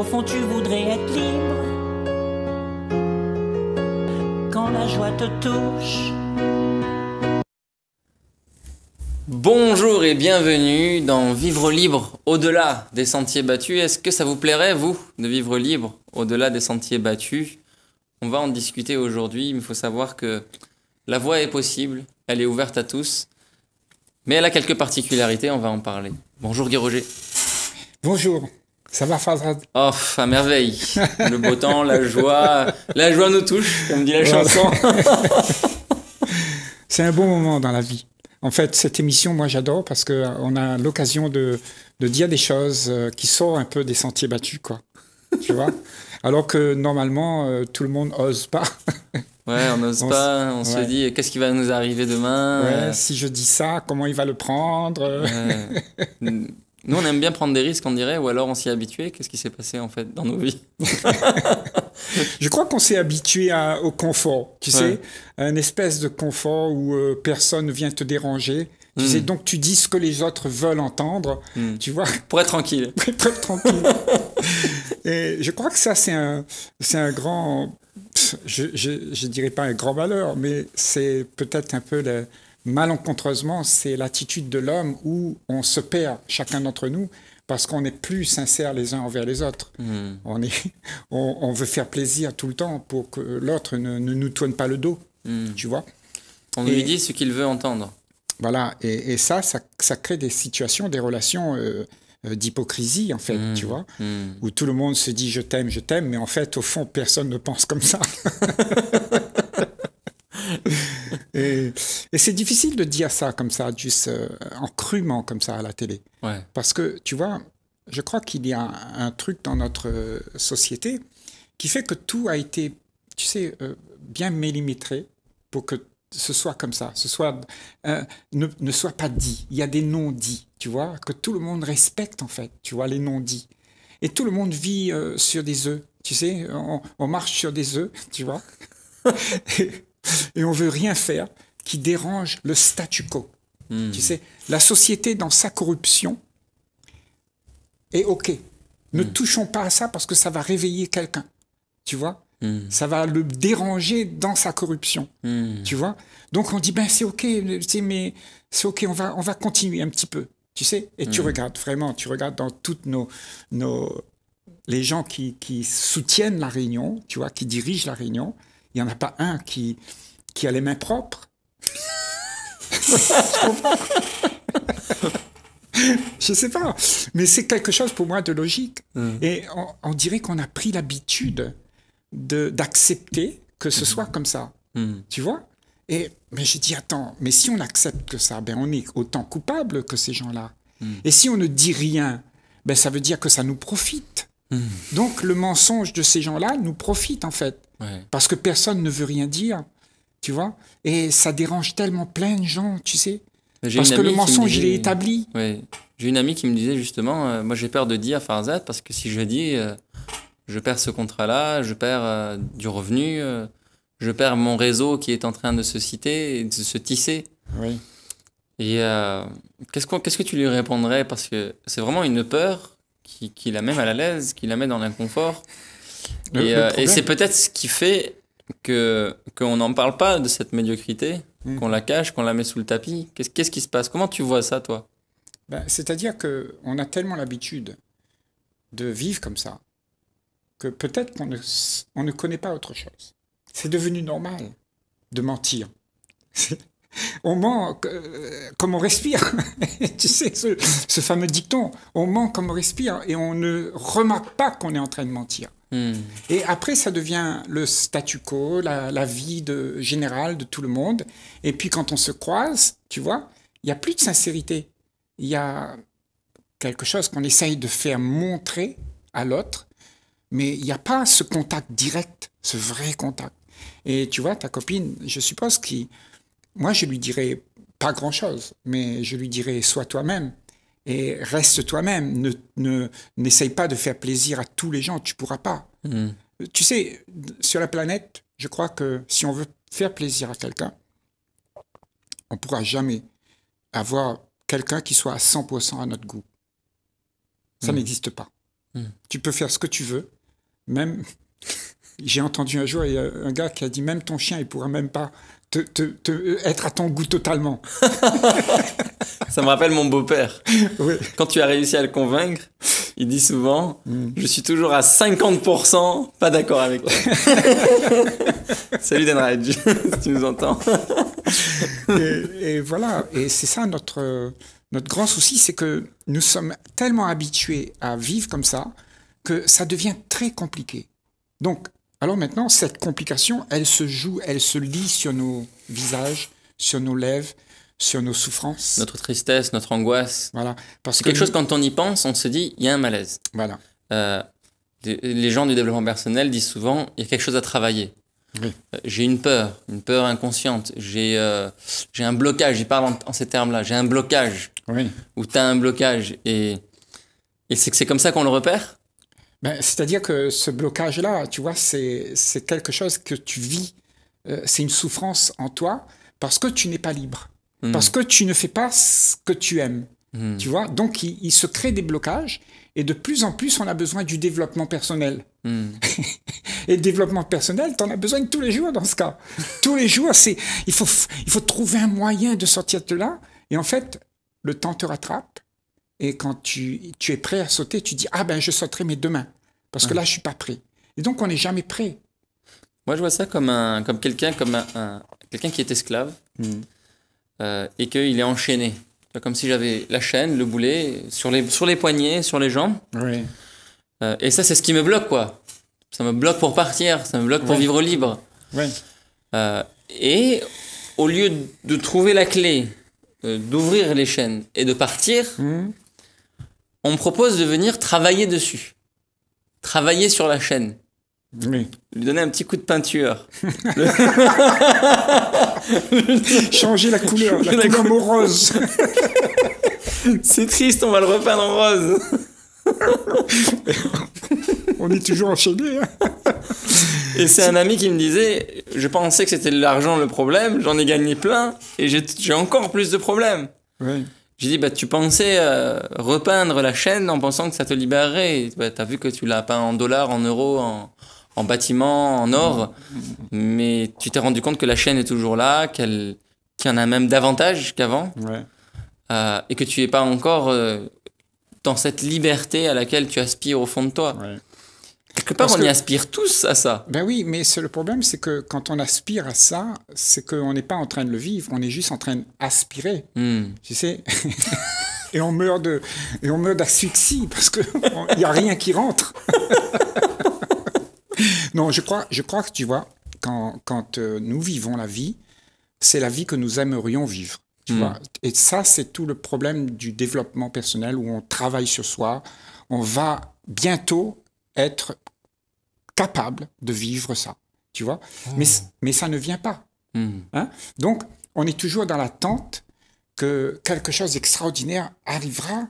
Au fond, tu voudrais être libre quand la joie te touche. Bonjour et bienvenue dans Vivre libre au-delà des sentiers battus. Est-ce que ça vous plairait, vous, de vivre libre au-delà des sentiers battus On va en discuter aujourd'hui. Il faut savoir que la voie est possible, elle est ouverte à tous, mais elle a quelques particularités, on va en parler. Bonjour Guy Roger. Bonjour. Ça va, faire... Oh, à merveille. Le beau temps, la joie. La joie nous touche, comme dit la chanson. c'est un bon moment dans la vie. En fait, cette émission, moi, j'adore parce qu'on euh, a l'occasion de, dire des choses euh, qui sortent un peu des sentiers battus, quoi. Tu vois Alors que normalement, euh, tout le monde n'ose pas. Ouais, on n'ose pas, on se dit qu'est-ce qui va nous arriver demain Si je dis ça, comment il va le prendre Nous, on aime bien prendre des risques, on dirait, ou alors on s'y est habitué. Qu'est-ce qui s'est passé en fait dans nos vies Je crois qu'on s'est habitué au confort, tu sais, un une espèce de confort où euh, personne ne vient te déranger. Tu hmm. donc tu dis ce que les autres veulent entendre, hmm. tu vois. Pour être tranquille. Pour être tranquille. Et je crois que ça, c'est un, c'est un grand. Je ne dirais pas un grand malheur, mais c'est peut-être un peu la malencontreusement, c'est l'attitude de l'homme où on se perd, chacun d'entre nous, parce qu'on n'est plus sincère les uns envers les autres. Hmm. On, est, on, veut faire plaisir tout le temps pour que l'autre ne, nous tourne pas le dos, hmm. tu vois. On lui dit ce qu'il veut entendre. Voilà, et, ça, ça, crée des situations, des relations euh, euh, d'hypocrisie, en fait, hmm. tu vois, où tout le monde se dit je t'aime, je t'aime, mais en fait, au fond, personne ne pense comme ça. Et c'est difficile de dire ça comme ça, juste euh, en crûment comme ça à la télé. Parce que, tu vois, je crois qu'il y a un, truc dans notre euh, société qui fait que tout a été, tu sais, euh, bien millimétré pour que ce soit comme ça, ce soit, ne, ne, soit pas dit. Il y a des non-dits, tu vois, que tout le monde respecte en fait, tu vois, les non-dits. Et tout le monde vit sur des œufs, tu sais, on, marche sur des œufs, tu vois, et, et on veut rien faire qui dérange le statu quo. Hmm. Tu sais, la société dans sa corruption est OK. Ne hmm. touchons pas à ça parce que ça va réveiller quelqu'un. Tu vois hmm. Ça va le déranger dans sa corruption. Tu vois Donc on dit, ben c'est OK, mais c'est OK, on va, on va continuer un petit peu. Tu sais Et tu regardes vraiment, tu regardes dans toutes nos. nos les gens qui, qui, soutiennent la réunion, tu vois, qui dirigent la réunion, il n'y en a pas un qui, qui a les mains propres. je sais pas, mais c'est quelque chose pour moi de logique. Mm. Et on, dirait qu'on a pris l'habitude d'accepter que ce mm. soit comme ça. Mm. Tu vois Et mais j'ai dit attends, mais si on accepte que ça, ben on est autant coupable que ces gens-là. Et si on ne dit rien, ben ça veut dire que ça nous profite. Donc le mensonge de ces gens-là nous profite en fait, parce que personne ne veut rien dire tu vois Et ça dérange tellement plein de gens, tu sais. Parce que le mensonge, il est établi. Oui. J'ai une amie qui me disait justement, euh, moi j'ai peur de dire Farzad parce que si je dis, euh, je perds ce contrat-là, je perds euh, du revenu, je perds mon réseau qui est en train de se citer, de se tisser. Oui. Et qu'est-ce, qu qu'est-ce que tu lui répondrais Parce que c'est vraiment une peur qui, qui, la met mal à l'aise, qui la met dans l'inconfort. et, et c'est peut-être ce qui fait que qu'on n'en parle pas de cette médiocrité, mm. qu'on la cache, qu'on la met sous le tapis. Qu'est-ce qui se passe Comment tu vois ça, toi ben, C'est-à-dire que on a tellement l'habitude de vivre comme ça que peut-être qu'on ne, connaît pas autre chose. C'est devenu normal de mentir. on ment euh, comme on respire. tu sais, ce, ce fameux dicton, on ment comme on respire et on ne remarque pas qu'on est en train de mentir. Hmm. Et après, ça devient le statu quo, la, vie de, générale de tout le monde. Et puis quand on se croise, tu vois, il n'y a plus de sincérité. Il y a quelque chose qu'on essaye de faire montrer à l'autre, mais il n'y a pas ce contact direct, ce vrai contact. Et tu vois, ta copine, je suppose que moi, je lui dirais pas grand-chose, mais je lui dirais sois toi-même et reste toi-même. Ne, n'essaye pas de faire plaisir à tous les gens, tu pourras pas. Hmm. Tu sais, sur la planète, je crois que si on veut faire plaisir à quelqu'un, on pourra jamais avoir quelqu'un qui soit à 100% à notre goût. Ça hmm. n'existe pas. Hmm. Tu peux faire ce que tu veux, même. J'ai entendu un jour un gars qui a dit même ton chien, il pourra même pas te, te être à ton goût totalement. Ça me rappelle mon beau-père. Quand tu as réussi à le convaincre, il dit souvent mm. Je suis toujours à 50% pas d'accord avec toi. Salut Dan si tu nous entends. et, voilà, et c'est ça notre, notre grand souci c'est que nous sommes tellement habitués à vivre comme ça que ça devient très compliqué. Donc, alors maintenant, cette complication, elle se joue, elle se lit sur nos visages, sur nos lèvres, sur nos souffrances. Notre tristesse, notre angoisse. Voilà. Parce que quelque chose, quand on y pense, on se dit, il y a un malaise. Voilà. Euh, les gens du développement personnel disent souvent, il y a quelque chose à travailler. Oui. Euh, j'ai une peur, une peur inconsciente. J'ai euh, un blocage, ils parle en, ces termes-là. J'ai un blocage. Oui. Ou tu as un blocage. Et, et c'est, c'est comme ça qu'on le repère ben, C'est-à-dire que ce blocage-là, tu vois, c'est quelque chose que tu vis. c'est une souffrance en toi parce que tu n'es pas libre. Hmm. parce que tu ne fais pas ce que tu aimes. Hmm. Tu vois Donc, il, se crée des blocages et de plus en plus, on a besoin du développement personnel. Hmm. et le développement personnel, tu en as besoin tous les jours dans ce cas. tous les jours, c'est il faut, il faut trouver un moyen de sortir de là. Et en fait, le temps te rattrape. Et quand tu, tu es prêt à sauter, tu dis Ah ben, je sauterai mais demain. Parce que là, je suis pas prêt. Et donc, on n'est jamais prêt. Moi, je vois ça comme, un, comme quelqu'un comme un, quelqu'un qui est esclave. Euh, et qu'il est enchaîné. comme si j'avais la chaîne, le boulet, sur les, sur les poignets, sur les jambes. Euh, et ça, c'est ce qui me bloque, quoi. Ça me bloque pour partir, ça me bloque pour vivre libre. Euh, et au lieu de trouver la clé, d'ouvrir les chaînes et de partir, mhm. on me propose de venir travailler dessus. Travailler sur la chaîne. Oui. Lui donner un petit coup de peinture. Changer la couleur, Changer la, couleur rose. C'est triste, on va le repeindre en rose. on est toujours enchaîné. Hein. Et c'est un ami qui me disait, je pensais que c'était l'argent le problème, j'en ai gagné plein et j'ai encore plus de problèmes. J'ai dit, bah, tu pensais euh, repeindre la chaîne en pensant que ça te libérerait. Bah, t'as tu as vu que tu l'as peint en dollars, en euros, en, en bâtiment, en or, mm. mais tu t'es rendu compte que la chaîne est toujours là, qu'elle qu'il y en a même davantage qu'avant, euh, et que tu n'es pas encore euh, dans cette liberté à laquelle tu aspires au fond de toi. Quelque part, on y aspire tous à ça. Ben oui, mais le problème, c'est que quand on aspire à ça, c'est qu'on n'est pas en train de le vivre, on est juste en train d'aspirer. Hmm. Tu sais Et on meurt de, et on meurt d'asphyxie parce qu'il n'y a rien qui rentre. Non, je crois, je crois que tu vois, quand, euh, nous vivons la vie, c'est la vie que nous aimerions vivre. Hmm. Et ça, c'est tout le problème du développement personnel où on travaille sur soi. On va bientôt être capable de vivre ça. Tu vois ah. mais, ça ne vient pas. Hmm. Hein. Donc, on est toujours dans l'attente que quelque chose d'extraordinaire arrivera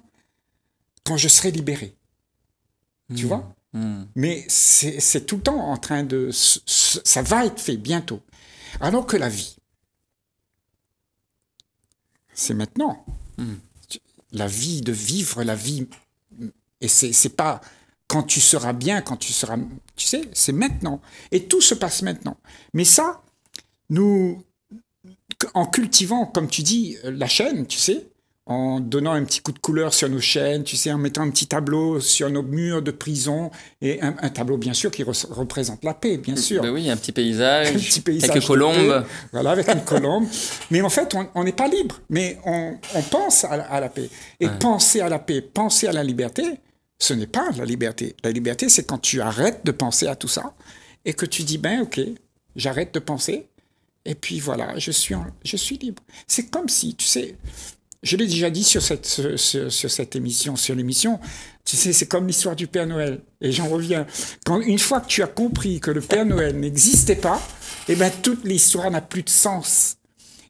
quand je serai libéré. Tu hmm. vois Hmm. Mais c'est tout le temps en train de... Ça va être fait bientôt. Alors que la vie, c'est maintenant. Hmm. La vie, de vivre la vie. Et c'est pas quand tu seras bien, quand tu seras... Tu sais, c'est maintenant. Et tout se passe maintenant. Mais ça, nous... En cultivant, comme tu dis, la chaîne, tu sais, en donnant un petit coup de couleur sur nos chaînes, tu sais, en mettant un petit tableau sur nos murs de prison, et un, tableau bien sûr qui représente la paix, bien sûr. Ben oui, un petit paysage, un avec une colombe. voilà, avec une colombe. Mais en fait, on n'est pas libre, mais on, pense à, la paix. Et penser à la paix, penser à la liberté, ce n'est pas la liberté. La liberté, c'est quand tu arrêtes de penser à tout ça, et que tu dis, ben ok, j'arrête de penser, et puis voilà, je suis, je suis libre. C'est comme si, tu sais, je l'ai déjà dit sur cette, sur, cette émission, sur l'émission, tu sais, c'est comme l'histoire du Père Noël. Et j'en reviens. Quand, une fois que tu as compris que le Père Noël n'existait pas, eh ben, toute l'histoire n'a plus de sens.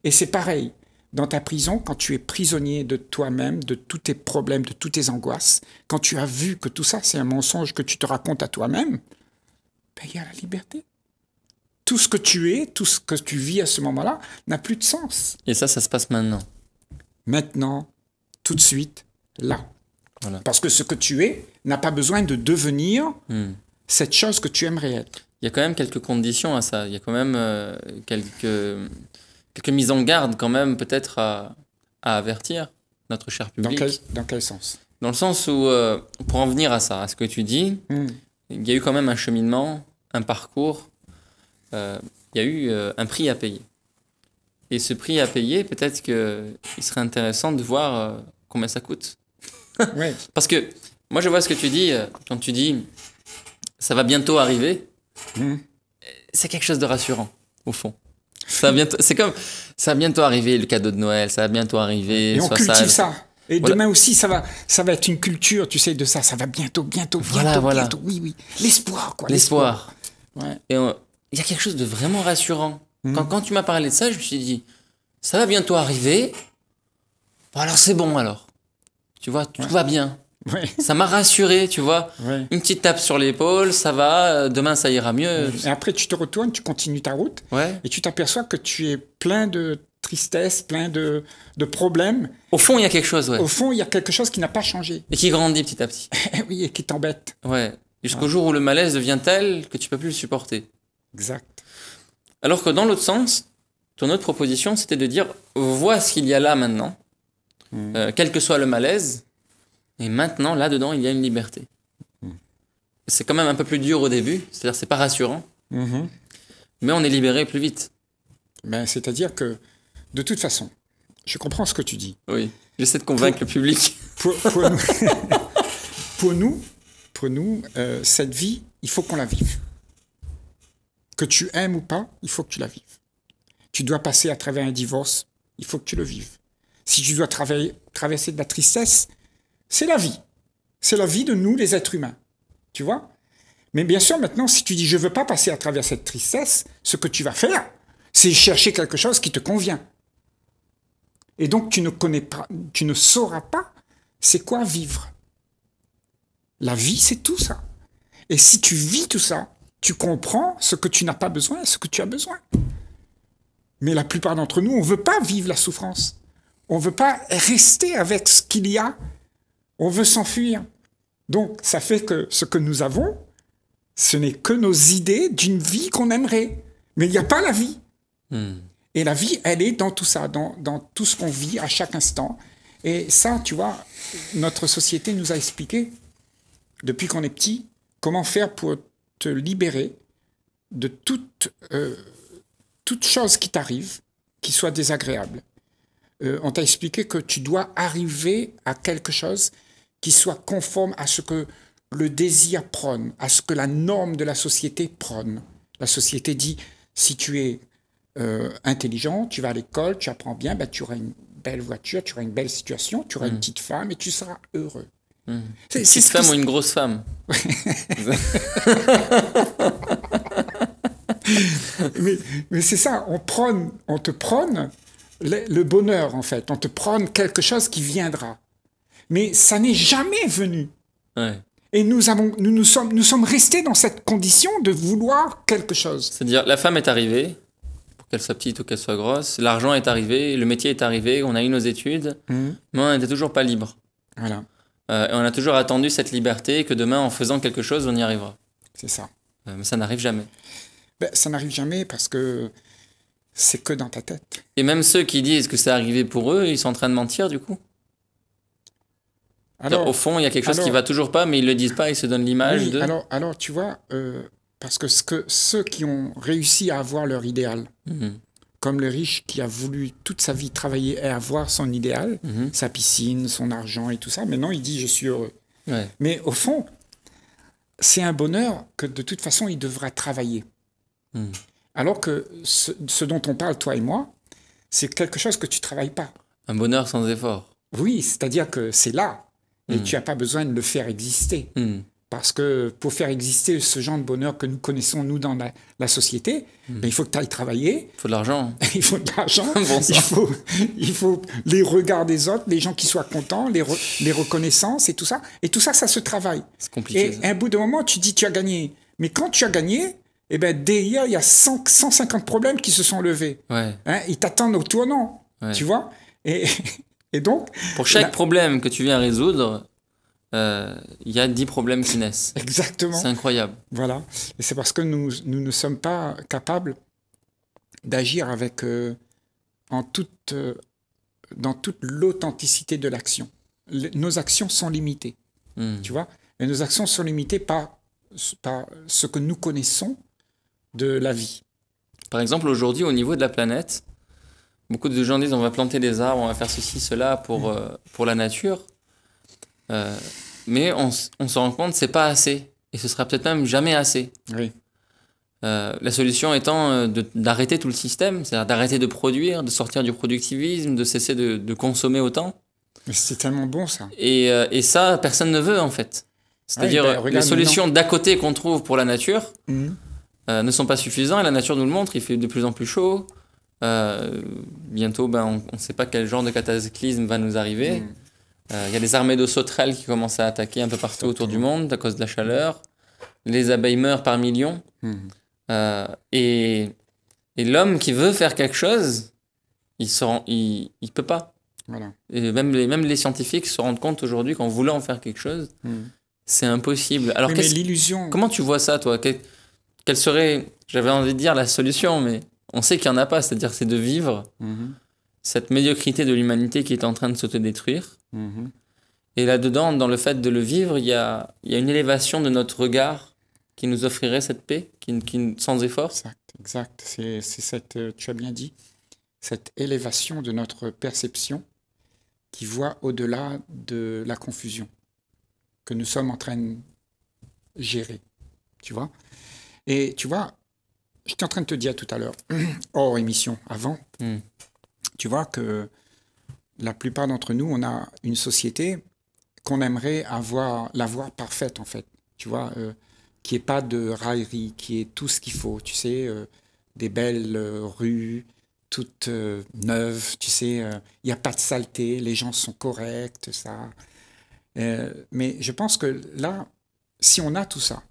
Et c'est pareil. Dans ta prison, quand tu es prisonnier de toi-même, de tous tes problèmes, de toutes tes angoisses, quand tu as vu que tout ça, c'est un mensonge que tu te racontes à toi-même, ben, il y a la liberté tout ce que tu es, tout ce que tu vis à ce moment-là n'a plus de sens. Et ça, ça se passe maintenant maintenant, tout de suite, là. Parce que ce que tu es n'a pas besoin de devenir hmm. cette chose que tu aimerais être. Il y a quand même quelques conditions à ça. Il y a quand même euh, quelques, quelques mises en garde quand même peut-être à, à, avertir notre cher public. Dans quel, dans quel sens Dans le sens où, euh, pour en venir à ça, à ce que tu dis, hmm. il y a eu quand même un cheminement, un parcours, euh, il y a eu un prix à payer. Et ce prix à payer, peut-être qu'il serait intéressant de voir euh, combien ça coûte. Parce que moi, je vois ce que tu dis euh, quand tu dis ça va bientôt arriver. Hmm. C'est quelque chose de rassurant, au fond. Ça c'est comme ça va bientôt arriver le cadeau de Noël, ça va bientôt arriver. Et on cultive ça. Et demain aussi, ça va, ça va être une culture, tu sais, de ça. Ça va bientôt, bientôt, bientôt, voilà, bientôt. Oui, oui. L'espoir, quoi. L'espoir. Et il y a quelque chose de vraiment rassurant Hmm. Quand, tu m'as parlé de ça, je me suis dit, ça va bientôt arriver. alors c'est bon alors. Tu vois, tout va bien. Ça m'a rassuré, tu vois. Une petite tape sur l'épaule, ça va, euh, demain ça ira mieux. Et après, tu te retournes, tu continues ta route, et tu t'aperçois que tu es plein de tristesse, plein de, de, problèmes. Au fond, il y a quelque chose, ouais. Au fond, il y a quelque chose qui n'a pas changé. Et qui grandit petit à petit. Eh oui, et qui t'embête. Ouais. Jusqu'au jour où le malaise devient tel que tu peux plus le supporter. Exact. Alors que dans l'autre sens, ton autre proposition, c'était de dire, vois ce qu'il y a là maintenant, hmm. euh, quel que soit le malaise, et maintenant, là-dedans, il y a une liberté. Hmm. C'est quand même un peu plus dur au début, c'est-à-dire c'est pas rassurant, mm-hmm. mais on est libéré plus vite. Ben, c'est-à-dire que, de toute façon, je comprends ce que tu dis. Oui, j'essaie de convaincre le public. Pour, nous, pour nous, euh, cette vie, il faut qu'on la vive. Que tu aimes ou pas, il faut que tu la vives. Tu dois passer à travers un divorce, il faut que tu le vives. Si tu dois traverser de la tristesse, c'est la vie. C'est la vie de nous, les êtres humains. Tu vois Mais bien sûr, maintenant, si tu dis je ne veux pas passer à travers cette tristesse, ce que tu vas faire, c'est chercher quelque chose qui te convient. Et donc, tu ne connais pas, tu ne sauras pas c'est quoi vivre. La vie, c'est tout ça. Et si tu vis tout ça, tu comprends ce que tu n'as pas besoin, et ce que tu as besoin. Mais la plupart d'entre nous, on ne veut pas vivre la souffrance. On ne veut pas rester avec ce qu'il y a. On veut s'enfuir. Donc, ça fait que ce que nous avons, ce n'est que nos idées d'une vie qu'on aimerait. Mais il n'y a pas la vie. Hmm. Et la vie, elle est dans tout ça, dans, dans tout ce qu'on vit à chaque instant. Et ça, tu vois, notre société nous a expliqué, depuis qu'on est petit, comment faire pour te libérer de toute, euh, toute chose qui t'arrive, qui soit désagréable. Euh, on t'a expliqué que tu dois arriver à quelque chose qui soit conforme à ce que le désir prône, à ce que la norme de la société prône. La société dit, si tu es euh, intelligent, tu vas à l'école, tu apprends bien, ben, tu auras une belle voiture, tu auras une belle situation, tu auras une mmh. petite femme et tu seras heureux. Mmh. C'est, femme ou une grosse femme mais, c'est ça, on prône, on te prône le, bonheur en fait, on te prône quelque chose qui viendra. Mais ça n'est jamais venu. Et nous, avons, nous, nous, sommes, nous sommes restés dans cette condition de vouloir quelque chose. C'est-à-dire, la femme est arrivée, pour qu'elle soit petite ou qu'elle soit grosse, l'argent est arrivé, le métier est arrivé, on a eu nos études, mmh. mais on n'était toujours pas libre. Voilà. Euh, on a toujours attendu cette liberté que demain, en faisant quelque chose, on y arrivera. C'est ça. Euh, mais ça n'arrive jamais. Ben, ça n'arrive jamais parce que c'est que dans ta tête. Et même ceux qui disent que c'est arrivé pour eux, ils sont en train de mentir du coup. Alors, au fond, il y a quelque chose qui va toujours pas, mais ils le disent pas, ils se donnent l'image de. Alors, alors, tu vois, euh, parce que, ce que ceux qui ont réussi à avoir leur idéal, mhm comme le riche qui a voulu toute sa vie travailler et avoir son idéal, mhm. sa piscine, son argent et tout ça. maintenant il dit je suis heureux. Mais au fond, c'est un bonheur que de toute façon il devra travailler. Mhm. Alors que ce, dont on parle, toi et moi, c'est quelque chose que tu travailles pas. Un bonheur sans effort. Oui, c'est-à-dire que c'est là, et mhm. tu n'as pas besoin de le faire exister. Parce que pour faire exister ce genre de bonheur que nous connaissons, nous, dans la, société, hmm. ben, il faut que tu ailles travailler. Il faut de l'argent. il faut de l'argent. il, faut, il faut les regards des autres, les gens qui soient contents, les, reconnaissances et tout ça. Et tout ça, ça se travaille. C'est compliqué. Et à un bout de moment, tu dis tu as gagné. Mais quand tu as gagné, eh ben, derrière, il y a 150 problèmes qui se sont levés. Ouais. Hein, ils t'attendent au tournant. Tu vois et, et donc. Pour chaque problème que tu viens résoudre, euh, il y a 10 problèmes qui naissent. Exactement. C'est incroyable. Voilà. Et c'est parce que nous, nous, ne sommes pas capables d'agir avec, euh, en toute, euh, dans toute l'authenticité de l'action. Nos actions sont limitées. Hmm. Tu vois Et nos actions sont limitées par, par ce que nous connaissons de la vie. Par exemple, aujourd'hui, au niveau de la planète, beaucoup de gens disent on va planter des arbres, on va faire ceci, cela pour, hmm. pour la nature. Euh, mais on, on se rend compte que c'est pas assez. Et ce sera peut-être même jamais assez. Euh, la solution étant euh, d'arrêter tout le système, c'est-à-dire d'arrêter de produire, de sortir du productivisme, de cesser de, de consommer autant. C'est tellement bon ça. Et, et, ça, personne ne veut en fait. C'est-à-dire ah, ben, les solutions d'à côté qu'on trouve pour la nature mmh. ne sont pas suffisantes et la nature nous le montre, il fait de plus en plus chaud. bientôt, ben, on ne sait pas quel genre de cataclysme va nous arriver. Mmh. Euh, il y a des armées de sauterelles qui commencent à attaquer un peu partout autour du monde à cause de la chaleur. Les abeilles meurent par millions. Mhm. Euh, et, l'homme qui veut faire quelque chose, il ne il, peut pas. Et même les, même les scientifiques se rendent compte aujourd'hui qu'en voulant faire quelque chose, mhm. c'est impossible. Alors, mais, l'illusion. Comment tu vois ça, toi Quelle serait, j'avais envie de dire, la solution, mais on sait qu'il n'y en a pas, c'est-à-dire c'est de vivre. Mhm cette médiocrité de l'humanité qui est en train de se détruire. Mhm. Et là-dedans, dans le fait de le vivre, il y a, une élévation de notre regard qui nous offrirait cette paix, qui, sans effort. Exact, exact. C'est cette, euh, tu as bien dit, cette élévation de notre perception qui voit au-delà de la confusion que nous sommes en train de gérer. Tu vois Et tu vois, j'étais en train de te dire tout à l'heure, hors émission, avant, hmm tu vois que la plupart d'entre nous, on a une société qu'on aimerait avoir, l'avoir parfaite en fait, tu vois, euh, qui est pas de raillerie, qui est tout ce qu'il faut, tu sais, euh, des belles euh, rues, toutes neuves, tu sais, il n'y a pas de saleté, les gens sont corrects, ça. mais je pense que là, si on a tout ça,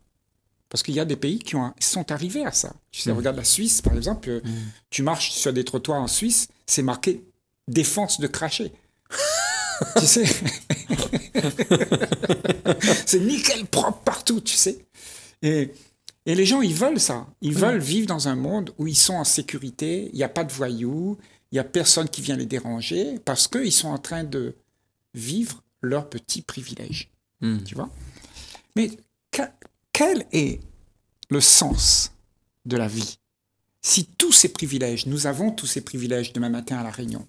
parce qu'il y a des pays qui ont, sont arrivés à ça. Tu sais, mm. regarde la Suisse, par exemple. Euh, mm. Tu marches sur des trottoirs en Suisse, c'est marqué défense de cracher. tu sais C'est nickel propre partout, tu sais. Et, et, les gens, ils veulent ça. Ils mm. veulent vivre dans un monde où ils sont en sécurité, il n'y a pas de voyous, il n'y a personne qui vient les déranger parce qu'ils sont en train de vivre leur petit privilège. Tu vois Mais quel est le sens de la vie Si tous ces privilèges, nous avons tous ces privilèges demain matin à la réunion,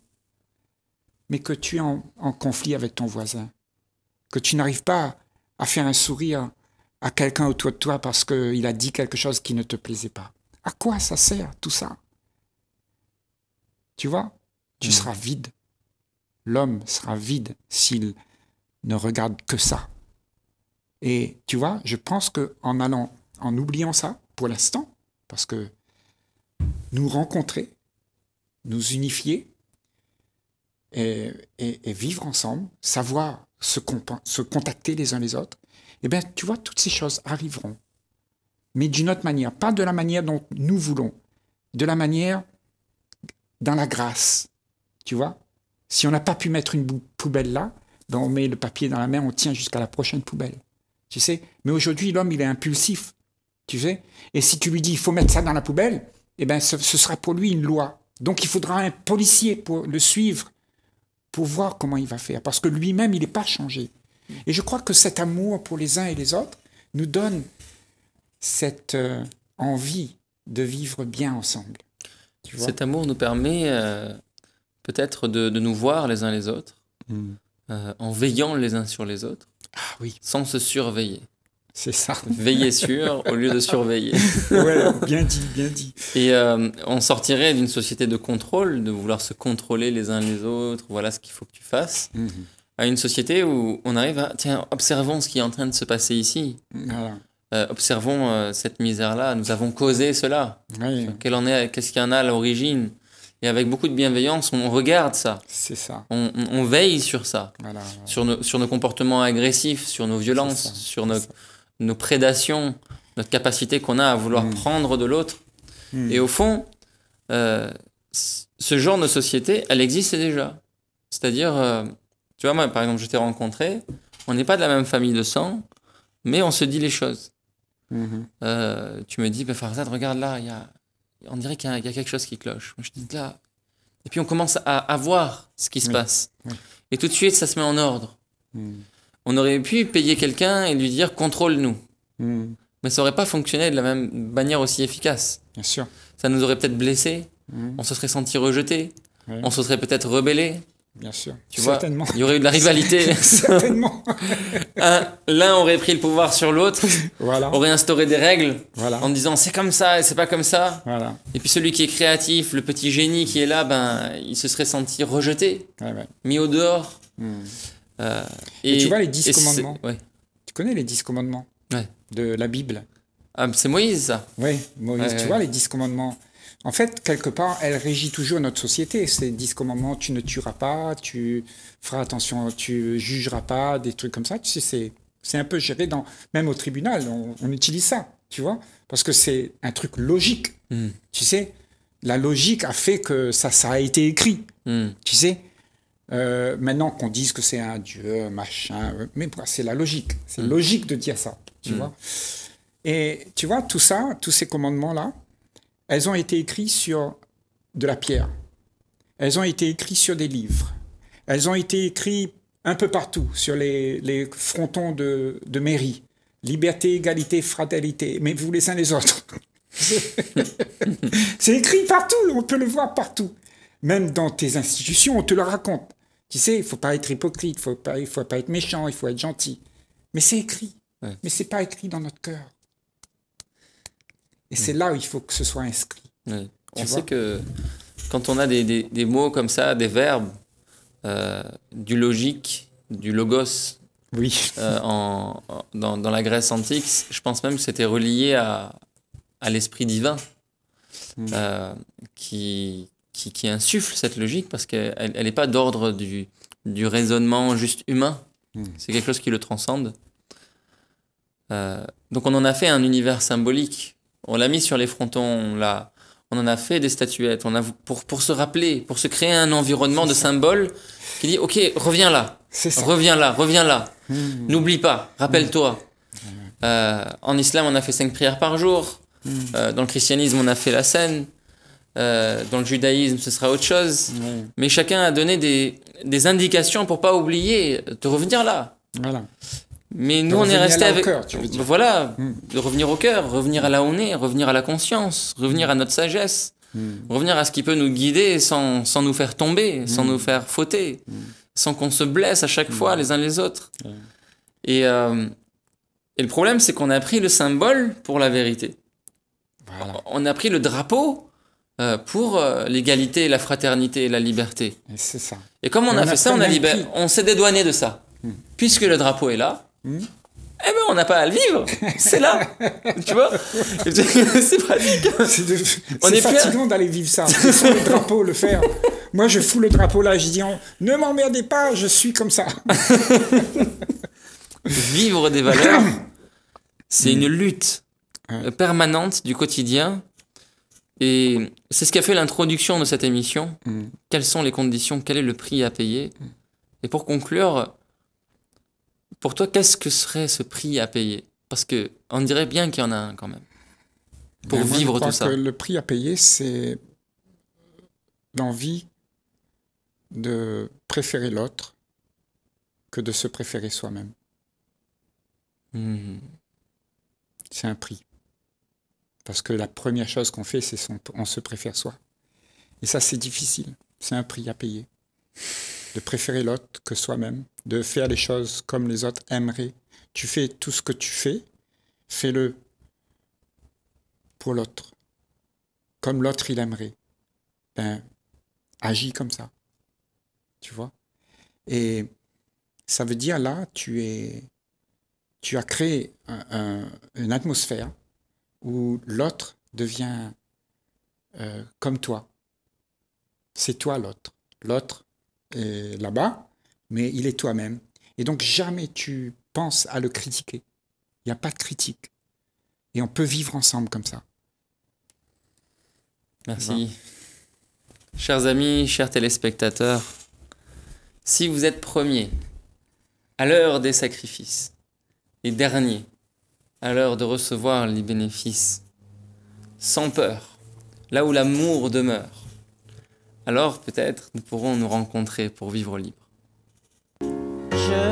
mais que tu es en, conflit avec ton voisin, que tu n'arrives pas à faire un sourire à quelqu'un autour de toi parce qu'il a dit quelque chose qui ne te plaisait pas. À quoi ça sert tout ça Tu vois, tu mm. seras vide. L'homme sera vide s'il ne regarde que ça. Et tu vois, je pense qu'en allant, en oubliant ça pour l'instant, parce que nous rencontrer, nous unifier et, vivre ensemble, savoir se, se contacter les uns les autres, eh bien, tu vois, toutes ces choses arriveront. Mais d'une autre manière, pas de la manière dont nous voulons, de la manière dans la grâce. Tu vois Si on n'a pas pu mettre une poubelle là, ben, on met le papier dans la main, on tient jusqu'à la prochaine poubelle tu sais. Mais aujourd'hui, l'homme, il est impulsif, tu sais. Et si tu lui dis, il faut mettre ça dans la poubelle, eh ben, ce, sera pour lui une loi. Donc, il faudra un policier pour le suivre, pour voir comment il va faire, parce que lui-même, il n'est pas changé. Et je crois que cet amour pour les uns et les autres nous donne cette euh, envie de vivre bien ensemble. Cet amour nous permet euh, peut-être de, nous voir les uns les autres, mm. euh, en veillant les uns sur les autres, ah oui. Sans se surveiller. C'est ça. Veiller sur au lieu de surveiller. ouais, bien dit, bien dit. Et euh, on sortirait d'une société de contrôle, de vouloir se contrôler les uns les autres, voilà ce qu'il faut que tu fasses, mhm. à une société où on arrive à, tiens, observons ce qui est en train de se passer ici. Euh, observons euh, cette misère-là, nous avons causé cela. Oui. Qu'est-ce qu'il y en a à l'origine et avec beaucoup de bienveillance, on regarde ça. C'est ça. On, veille sur ça. Sur, nos, sur nos comportements agressifs, sur nos violences, sur nos, nos, prédations, notre capacité qu'on a à vouloir mm. prendre de l'autre. Mm. Et au fond, euh, ce genre de société, elle existe déjà. C'est-à-dire, euh, tu vois, moi, par exemple, je t'ai rencontré, on n'est pas de la même famille de sang, mais on se dit les choses. Mm-hmm. Euh, tu me dis, bah, Farzad, regarde là, il y a on dirait qu'il y, a quelque chose qui cloche. Je dis là. Et puis on commence à, voir ce qui se passe. Et tout de suite, ça se met en ordre. Hmm. On aurait pu payer quelqu'un et lui dire contrôle-nous. Hmm. Mais ça n'aurait pas fonctionné de la même manière aussi efficace. Bien sûr. Ça nous aurait peut-être blessés. Hmm. On se serait senti rejeté. On se serait peut-être rebellé. Bien sûr. Tu Certainement. vois, il y aurait eu de la rivalité. Certainement. L'un aurait pris le pouvoir sur l'autre, voilà. aurait instauré des règles voilà. en disant c'est comme ça et c'est pas comme ça. Voilà. Et puis celui qui est créatif, le petit génie qui est là, ben, il se serait senti rejeté, mis au dehors. Hmm. Euh, et, tu vois les dix commandements Tu connais les dix commandements de la Bible ah, C'est Moïse, ça Oui, Moïse. tu vois les dix commandements en fait, quelque part, elle régit toujours notre société. c'est 10 commandements, tu ne tueras pas, tu feras attention, tu jugeras pas, des trucs comme ça. Tu sais, c'est un peu géré dans, même au tribunal, on, utilise ça, tu vois, parce que c'est un truc logique. Hmm. Tu sais, la logique a fait que ça, ça a été écrit. Hmm. Tu sais, euh, maintenant qu'on dise que c'est un dieu, machin, euh, mais c'est la logique. C'est hmm. logique de dire ça, tu vois. Et tu vois, tout ça, tous ces commandements-là, elles ont été écrites sur de la pierre. Elles ont été écrites sur des livres. Elles ont été écrites un peu partout, sur les, frontons de, mairie. Liberté, égalité, fraternité. Mais vous les uns les autres. C'est écrit partout, on peut le voir partout. Même dans tes institutions, on te le raconte. Tu sais, il faut pas être hypocrite, il ne il faut pas être méchant, il faut être gentil. Mais c'est écrit. mais Mais c'est pas écrit dans notre cœur. Et mm. c'est là où il faut que ce soit inscrit. On sait que quand on a des, des, mots comme ça, des verbes, euh, du logique, du logos, oui. Euh, en, dans, dans, la Grèce antique, je pense même que c'était relié à, à l'esprit divin mm. euh, qui, qui, qui, insuffle cette logique parce qu'elle n'est elle pas d'ordre du, du raisonnement juste humain. Mm. C'est quelque chose qui le transcende. donc on en a fait un univers symbolique on l'a mis sur les frontons, on on en a fait des statuettes, on a pour, pour se rappeler, pour se créer un environnement de symboles qui dit ok reviens là, reviens là, reviens là, hmm. n'oublie pas, rappelle-toi. Hmm. Euh, en islam on a fait cinq prières par jour, hmm. euh, dans le christianisme on a fait la scène, euh, dans le judaïsme ce sera autre chose, mais chacun a donné des, indications pour pas oublier de revenir là. Voilà. Mais nous, on est resté avec. Cœur, tu Voilà, hmm. de revenir au cœur, revenir à là où on est, revenir à la conscience, revenir hmm. à notre sagesse, hmm. revenir à ce qui peut nous guider sans, sans nous faire tomber, sans nous faire fauter, sans qu'on se blesse à chaque fois les uns les autres. Et, euh, et, le problème, c'est qu'on a pris le symbole pour la vérité. On a pris le drapeau euh, pour euh, l'égalité, la fraternité et la liberté. Et c'est ça. Et comme on, a, fait ça, on, a on s'est dédouané de ça. Puisque le drapeau est là, Hmm eh ben, on n'a pas à le vivre. C'est là. tu vois C'est pratique. C'est est fatigant d'aller vivre ça. le drapeau, le faire. Moi, je fous le drapeau là. Je dis, oh, ne m'emmerdez pas, je suis comme ça. vivre des valeurs, c'est une hmm. lutte permanente du quotidien. Et c'est ce qu'a fait l'introduction de cette émission. Hmm. Quelles sont les conditions Quel est le prix à payer Et pour conclure, pour toi, qu'est-ce que serait ce prix à payer Parce que on dirait bien qu'il y en a un quand même. Pour vivre tout ça. le prix à payer, c'est l'envie de préférer l'autre que de se préférer soi-même. Mhm. C'est un prix. Parce que la première chose qu'on fait, c'est on se préfère soi. Et ça, c'est difficile. C'est un prix à payer de préférer l'autre que soi-même, de faire les choses comme les autres aimeraient. Tu fais tout ce que tu fais, fais-le pour l'autre, comme l'autre il aimerait. Ben, agis comme ça. Tu vois Et ça veut dire là, tu es, tu as créé une atmosphère où l'autre devient euh, comme toi. C'est toi l'autre. L'autre euh, là-bas, mais il est toi-même. Et donc jamais tu penses à le critiquer. Il n'y a pas de critique. Et on peut vivre ensemble comme ça. Merci. Chers amis, chers téléspectateurs, si vous êtes premier à l'heure des sacrifices et dernier à l'heure de recevoir les bénéfices, sans peur, là où l'amour demeure, alors peut-être nous pourrons nous rencontrer pour vivre libre. Je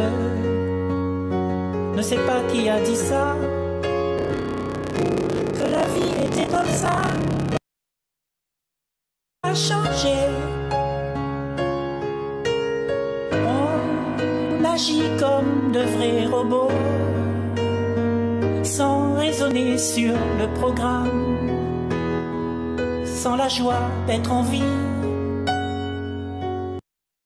ne sais pas qui a dit ça, que la vie était comme ça, a changé. On agit comme de vrais robots, sans raisonner sur le programme, sans la joie d'être en vie.